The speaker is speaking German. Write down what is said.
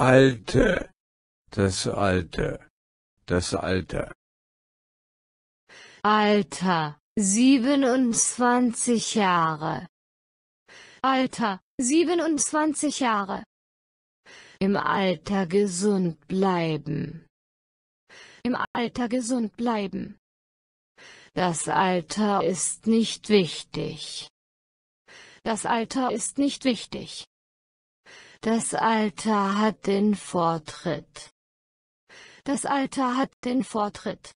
alte, das alte, das alte. Alter, 27 Jahre. Alter, 27 Jahre. Im Alter gesund bleiben. Im Alter gesund bleiben. Das Alter ist nicht wichtig. Das Alter ist nicht wichtig. Das Alter hat den Vortritt. Das Alter hat den Vortritt.